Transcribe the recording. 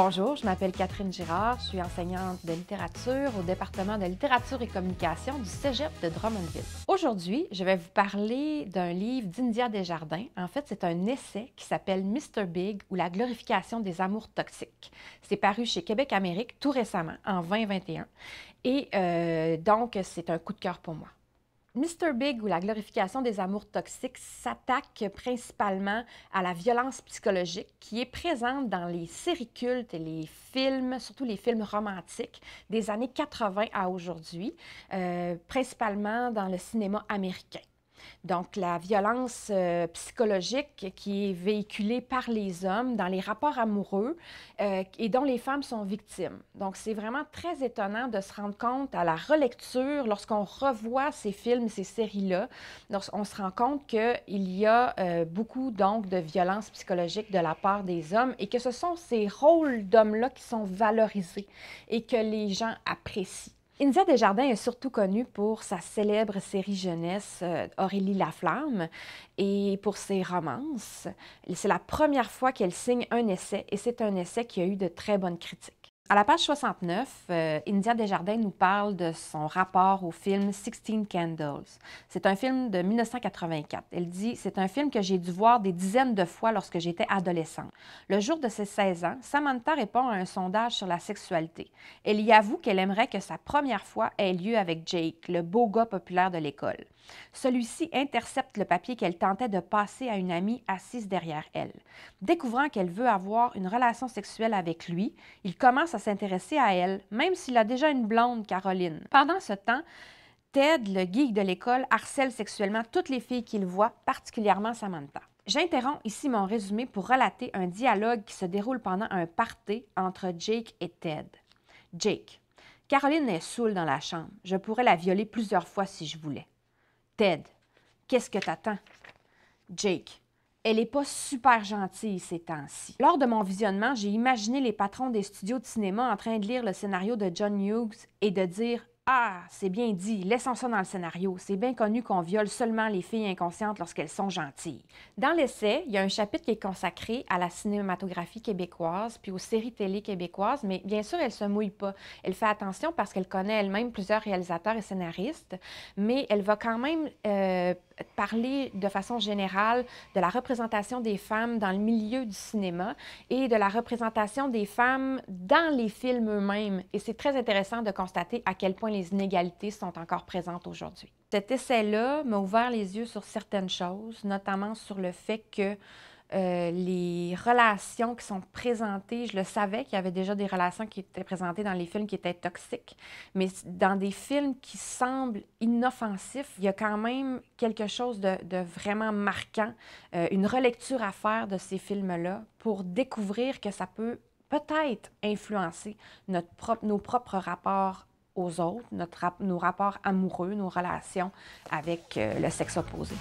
Bonjour, je m'appelle Catherine Girard, je suis enseignante de littérature au département de littérature et communication du Cégep de Drummondville. Aujourd'hui, je vais vous parler d'un livre d'India Desjardins. En fait, c'est un essai qui s'appelle Mr Big ou la glorification des amours toxiques. C'est paru chez Québec Amérique tout récemment, en 2021. Et euh, donc, c'est un coup de cœur pour moi. Mr. Big ou la glorification des amours toxiques s'attaque principalement à la violence psychologique qui est présente dans les séries cultes et les films, surtout les films romantiques des années 80 à aujourd'hui, euh, principalement dans le cinéma américain. Donc, la violence euh, psychologique qui est véhiculée par les hommes dans les rapports amoureux euh, et dont les femmes sont victimes. Donc, c'est vraiment très étonnant de se rendre compte à la relecture, lorsqu'on revoit ces films, ces séries-là, on se rend compte qu'il y a euh, beaucoup donc de violence psychologique de la part des hommes et que ce sont ces rôles d'hommes-là qui sont valorisés et que les gens apprécient. Inza Desjardins est surtout connue pour sa célèbre série jeunesse euh, Aurélie la flamme et pour ses romances. C'est la première fois qu'elle signe un essai et c'est un essai qui a eu de très bonnes critiques. À la page 69, euh, India Desjardins nous parle de son rapport au film Sixteen Candles. C'est un film de 1984. Elle dit C'est un film que j'ai dû voir des dizaines de fois lorsque j'étais adolescente. Le jour de ses 16 ans, Samantha répond à un sondage sur la sexualité. Elle y avoue qu'elle aimerait que sa première fois ait lieu avec Jake, le beau gars populaire de l'école. Celui-ci intercepte le papier qu'elle tentait de passer à une amie assise derrière elle. Découvrant qu'elle veut avoir une relation sexuelle avec lui, il commence à s'intéresser à elle, même s'il a déjà une blonde, Caroline. Pendant ce temps, Ted, le geek de l'école, harcèle sexuellement toutes les filles qu'il voit, particulièrement Samantha. J'interromps ici mon résumé pour relater un dialogue qui se déroule pendant un party entre Jake et Ted. Jake. Caroline est saoule dans la chambre. Je pourrais la violer plusieurs fois si je voulais. Ted, qu'est-ce que t'attends? Jake, elle n'est pas super gentille ces temps-ci. Lors de mon visionnement, j'ai imaginé les patrons des studios de cinéma en train de lire le scénario de John Hughes et de dire ah, c'est bien dit, laissons ça dans le scénario. C'est bien connu qu'on viole seulement les filles inconscientes lorsqu'elles sont gentilles. Dans l'essai, il y a un chapitre qui est consacré à la cinématographie québécoise puis aux séries télé québécoises, mais bien sûr, elle se mouille pas. Elle fait attention parce qu'elle connaît elle-même plusieurs réalisateurs et scénaristes, mais elle va quand même euh, parler de façon générale de la représentation des femmes dans le milieu du cinéma et de la représentation des femmes dans les films eux-mêmes. Et c'est très intéressant de constater à quel point les les inégalités sont encore présentes aujourd'hui. Cet essai-là m'a ouvert les yeux sur certaines choses, notamment sur le fait que euh, les relations qui sont présentées, je le savais qu'il y avait déjà des relations qui étaient présentées dans les films qui étaient toxiques, mais dans des films qui semblent inoffensifs, il y a quand même quelque chose de, vraiment marquant, euh, une relecture à faire de ces films-là pour découvrir que ça peut peut-être influencer notre propre, nos propres rapports aux autres, nos rapports amoureux, nos relations avec euh, le sexe opposé.